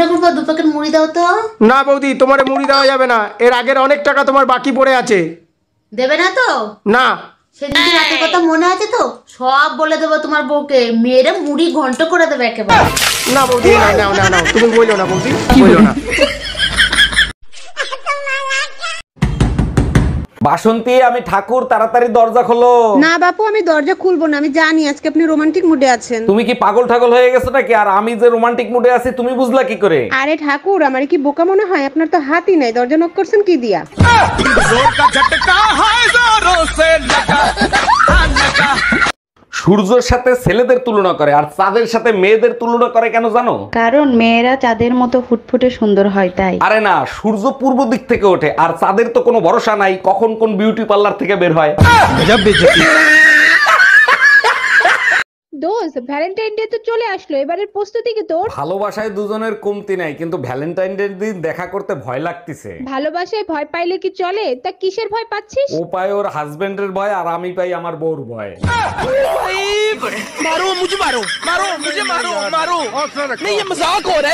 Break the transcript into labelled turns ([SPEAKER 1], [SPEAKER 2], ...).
[SPEAKER 1] না
[SPEAKER 2] বৌদি তোমার মুড়ি দেওয়া যাবে না এর আগের অনেক টাকা তোমার বাকি পড়ে আছে দেবে না তো না
[SPEAKER 1] সেদিন রাতের কথা মনে আছে তো সব বলে দেবো তোমার বউকে মেয়েরা মুড়ি ঘন্ট করে দেবে একেবারে না বৌদি
[SPEAKER 2] না না না তুমি বললো না বৌদি বললো না বাসন্তী আমি ঠাকুর তাড়াতাড়ি দরজা খোলো
[SPEAKER 3] না বাপু আমি দরজা খুলবো না আমি জানি আজকে আপনি রোমান্টিক মুডে আছেন
[SPEAKER 2] তুমি কি পাগল ঠাগল হয়ে গেছো নাকি আর আমি যে রোমান্টিক মুডে আছি তুমি বুঝলা কি করে
[SPEAKER 3] আরে ঠাকুর আমার কি বোকা মনে হয় আপনার তো হাতই নাই দরজা নক করছেন কি
[SPEAKER 2] দিয়া সূর্যের সাথে ছেলেদের তুলনা করে আর চাঁদের সাথে মেয়েদের তুলনা করে কেন জানো
[SPEAKER 4] কারণ মেয়েরা চাঁদের মতো ফুটফুটে সুন্দর হয় তাই আরে
[SPEAKER 2] না সূর্য পূর্ব দিক থেকে ওঠে আর চাঁদের তো কোনো ভরসা নাই কখন কোন বিউটি পার্লার থেকে বের হয়
[SPEAKER 4] হয়েছে ভ্যালেন্টাইন ডে তো চলে আসলো এবারের প্রস্তুতি কি তোর
[SPEAKER 2] ভালোবাসায় দুজনের কমতি নাই কিন্তু ভ্যালেন্টাইন ডে দিন দেখা করতে ভয় লাগতেছে
[SPEAKER 4] ভালোবাসায় ভয় পাইলে কি চলে তা কিসের ভয় পাচ্ছিস ও
[SPEAKER 2] পায় ওর হাজবেন্ডের ভয় আর আমি পাই আমার বউর ভয়
[SPEAKER 4] মারো মুঝে মারো মারো মুঝে মারো মারো नहीं ये मजाक हो